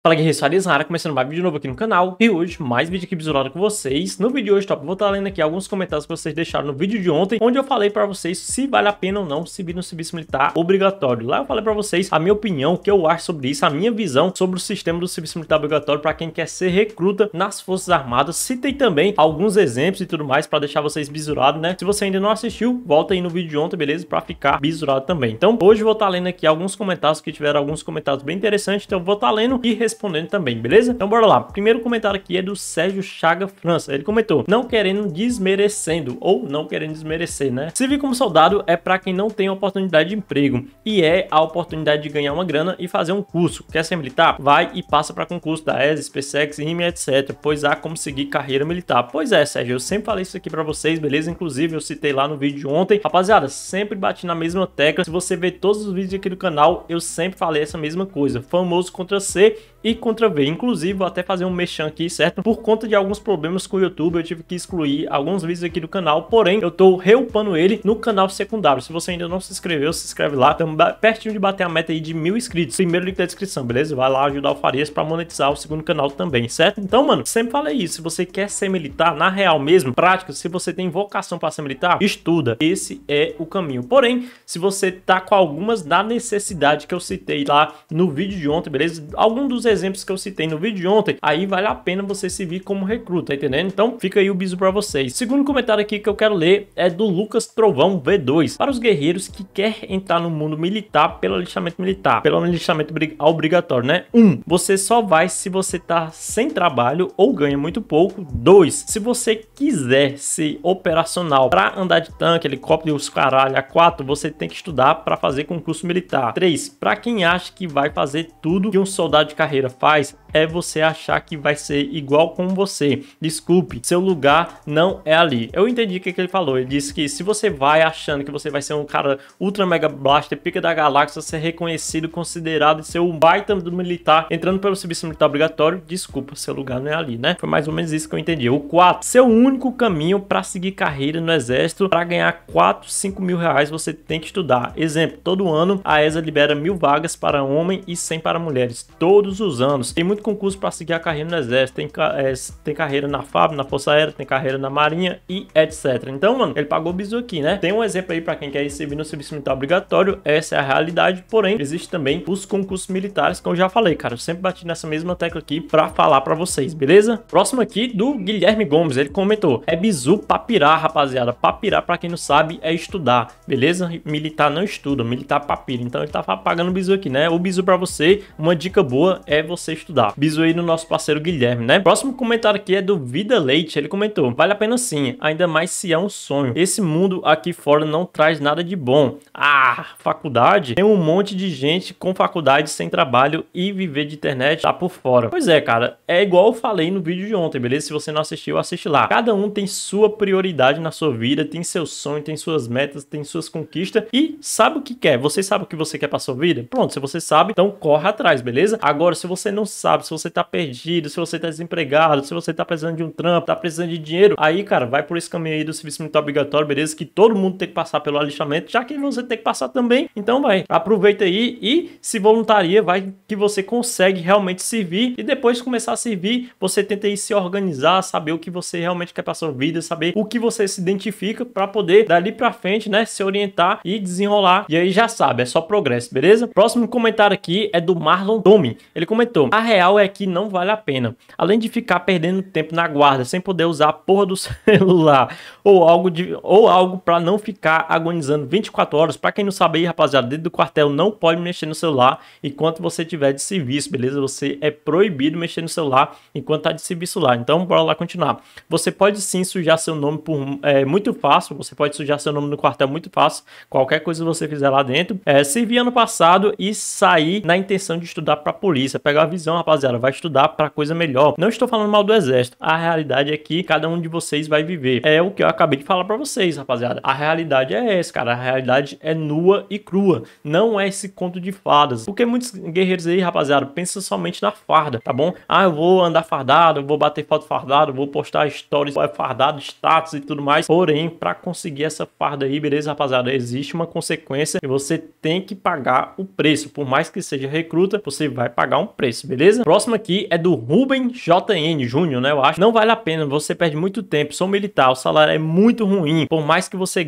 Fala guerreiros, Fares Rara, começando mais vídeo novo aqui no canal E hoje, mais vídeo aqui bizurado com vocês No vídeo de hoje, top, vou estar lendo aqui alguns comentários que vocês deixaram no vídeo de ontem Onde eu falei pra vocês se vale a pena ou não subir no serviço militar obrigatório Lá eu falei pra vocês a minha opinião, o que eu acho sobre isso A minha visão sobre o sistema do serviço militar obrigatório Pra quem quer ser recruta nas forças armadas Citei também alguns exemplos e tudo mais pra deixar vocês bizurados, né? Se você ainda não assistiu, volta aí no vídeo de ontem, beleza? Pra ficar bizurado também Então, hoje eu vou estar lendo aqui alguns comentários Que tiveram alguns comentários bem interessantes Então eu vou estar lendo e respondendo também, beleza? Então bora lá. Primeiro comentário aqui é do Sérgio Chaga França. Ele comentou, não querendo desmerecendo, ou não querendo desmerecer, né? Servir como soldado é para quem não tem oportunidade de emprego e é a oportunidade de ganhar uma grana e fazer um curso. Quer ser militar? Vai e passa para concurso da ESA, PSEX, RIM, etc. Pois há como seguir carreira militar. Pois é, Sérgio, eu sempre falei isso aqui para vocês, beleza? Inclusive eu citei lá no vídeo de ontem. Rapaziada, sempre bati na mesma tecla. Se você ver todos os vídeos aqui do canal, eu sempre falei essa mesma coisa. Famoso contra C e V. Inclusive, vou até fazer um mexão aqui, certo? Por conta de alguns problemas com o YouTube, eu tive que excluir alguns vídeos aqui do canal, porém, eu tô reupando ele no canal secundário. Se você ainda não se inscreveu, se inscreve lá. Estamos pertinho de bater a meta aí de mil inscritos. Primeiro link da descrição, beleza? Vai lá ajudar o Farias pra monetizar o segundo canal também, certo? Então, mano, sempre falei isso. Se você quer ser militar, na real mesmo, prática, se você tem vocação pra ser militar, estuda. Esse é o caminho. Porém, se você tá com algumas da necessidade que eu citei lá no vídeo de ontem, beleza? Algum dos exemplos que eu citei no vídeo de ontem, aí vale a pena você se vir como recruta, tá entendendo? Então fica aí o biso para vocês. Segundo comentário aqui que eu quero ler é do Lucas Trovão V2, para os guerreiros que quer entrar no mundo militar pelo alistamento militar, pelo alistamento obrigatório, né? 1. Um, você só vai se você tá sem trabalho ou ganha muito pouco. 2. Se você quiser ser operacional para andar de tanque, helicóptero e os caralho a 4, você tem que estudar para fazer concurso militar. 3. Para quem acha que vai fazer tudo que um soldado de carreira carreira faz é você achar que vai ser igual com você. Desculpe, seu lugar não é ali. Eu entendi o que, ele falou. Ele disse que se você vai achando que você vai ser um cara ultra mega blaster, pica da galáxia, ser reconhecido, considerado ser um baita do militar, entrando pelo serviço militar obrigatório, desculpa, seu lugar não é ali, né? Foi mais ou menos isso que eu entendi. O 4, seu único caminho para seguir carreira no exército, para ganhar 4, 5 mil reais, você tem que estudar. Exemplo, todo ano a ESA libera mil vagas para homem e 100 para mulheres. Todos os anos. Tem muito concurso para seguir a carreira no Exército, tem, é, tem carreira na FAB, na Força Aérea, tem carreira na Marinha e etc. Então, mano, ele pagou bizu aqui, né? Tem um exemplo aí para quem quer servir no serviço militar obrigatório, essa é a realidade, porém, existe também os concursos militares, que eu já falei, cara. Eu sempre bati nessa mesma tecla aqui para falar para vocês, beleza? Próximo aqui do Guilherme Gomes, ele comentou: é bizu papirá, rapaziada. Papirá para quem não sabe, é estudar, beleza? Militar não estuda, militar papira. Então ele tá pagando bizu aqui, né? O bizu para você, uma dica boa é é você estudar. Biso aí no nosso parceiro Guilherme, né? Próximo comentário aqui é do Vida Leite, ele comentou, vale a pena sim, ainda mais se é um sonho. Esse mundo aqui fora não traz nada de bom. Ah, faculdade? Tem um monte de gente com faculdade sem trabalho e viver de internet tá por fora. Pois é, cara, é igual eu falei no vídeo de ontem, beleza? Se você não assistiu, assiste lá. Cada um tem sua prioridade na sua vida, tem seu sonho, tem suas metas, tem suas conquistas e sabe o que quer. Você sabe o que você quer pra sua vida? Pronto, se você sabe, então corre atrás, beleza? Agora, se você não sabe, se você tá perdido, se você tá desempregado, se você tá precisando de um trampo, tá precisando de dinheiro, aí, cara, vai por esse caminho aí do serviço militar obrigatório, beleza? Que todo mundo tem que passar pelo alistamento, já que você tem que passar também. Então, vai, aproveita aí e se voluntaria, vai que você consegue realmente servir e depois de começar a servir, você tenta aí se organizar, saber o que você realmente quer passar sua vida, saber o que você se identifica para poder dali para frente, né, se orientar e desenrolar. E aí já sabe, é só progresso, beleza? Próximo comentário aqui é do Marlon Domi. Ele comentou comentou: a real é que não vale a pena. Além de ficar perdendo tempo na guarda sem poder usar a porra do celular ou algo de ou algo para não ficar agonizando 24 horas. Para quem não sabe aí, rapaziada, dentro do quartel não pode mexer no celular enquanto você tiver de serviço, beleza? Você é proibido mexer no celular enquanto tá de serviço lá. Então, bora lá continuar. Você pode sim sujar seu nome por é, muito fácil, você pode sujar seu nome no quartel muito fácil, qualquer coisa que você fizer lá dentro. É, servi ano passado e saí na intenção de estudar para polícia pegar a visão, rapaziada. Vai estudar para coisa melhor. Não estou falando mal do exército. A realidade é que cada um de vocês vai viver. É o que eu acabei de falar para vocês, rapaziada. A realidade é essa, cara. A realidade é nua e crua. Não é esse conto de fadas. Porque muitos guerreiros aí, rapaziada, pensam somente na farda, tá bom? Ah, eu vou andar fardado, eu vou bater foto fardado, vou postar stories é, fardado, status e tudo mais. Porém, para conseguir essa farda aí, beleza, rapaziada? Existe uma consequência e você tem que pagar o preço. Por mais que seja recruta, você vai pagar um preço, beleza? Próximo aqui é do Ruben JN Júnior, né? Eu acho. Não vale a pena, você perde muito tempo. Sou militar, o salário é muito ruim. Por mais que você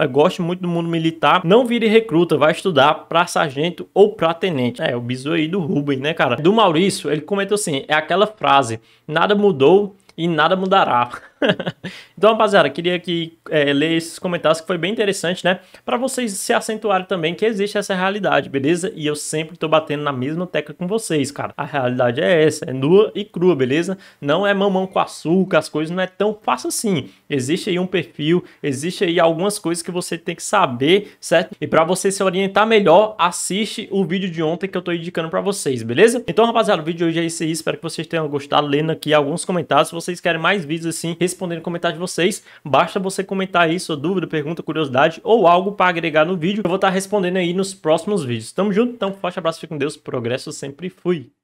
eh, goste muito do mundo militar, não vire recruta, vai estudar pra sargento ou pra tenente. É, o bizu aí do Ruben, né, cara? Do Maurício, ele comentou assim: é aquela frase, nada mudou e nada mudará. então, rapaziada, queria que é, ler esses comentários que foi bem interessante, né? Para vocês se acentuarem também que existe essa realidade, beleza? E eu sempre tô batendo na mesma tecla com vocês, cara. A realidade é essa, é nua e crua, beleza? Não é mamão com açúcar, as coisas não é tão fácil assim. Existe aí um perfil, existe aí algumas coisas que você tem que saber, certo? E para você se orientar melhor, assiste o vídeo de ontem que eu tô indicando para vocês, beleza? Então, rapaziada, o vídeo de hoje é esse aí. Espero que vocês tenham gostado lendo aqui alguns comentários. Se vocês querem mais vídeos assim, respondendo o comentário de vocês. Basta você comentar aí sua dúvida, pergunta, curiosidade ou algo para agregar no vídeo. Eu vou estar tá respondendo aí nos próximos vídeos. Tamo junto, então forte abraço, fique com Deus, progresso sempre fui.